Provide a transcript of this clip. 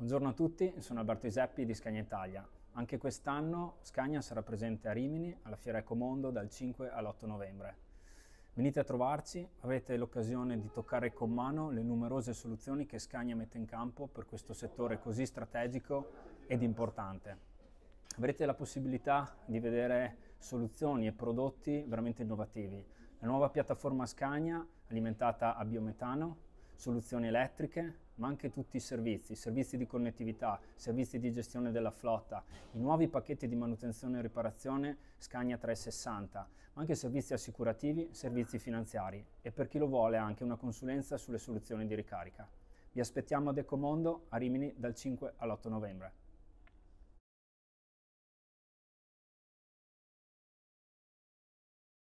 Buongiorno a tutti, sono Alberto Iseppi di Scania Italia. Anche quest'anno Scania sarà presente a Rimini alla Fiera Ecomondo dal 5 all'8 novembre. Venite a trovarci, avrete l'occasione di toccare con mano le numerose soluzioni che Scania mette in campo per questo settore così strategico ed importante. Avrete la possibilità di vedere soluzioni e prodotti veramente innovativi. La nuova piattaforma Scania, alimentata a biometano, soluzioni elettriche, ma anche tutti i servizi, servizi di connettività, servizi di gestione della flotta, i nuovi pacchetti di manutenzione e riparazione Scania 360, ma anche servizi assicurativi, servizi finanziari e per chi lo vuole anche una consulenza sulle soluzioni di ricarica. Vi aspettiamo ad Ecomondo a Rimini dal 5 all'8 novembre.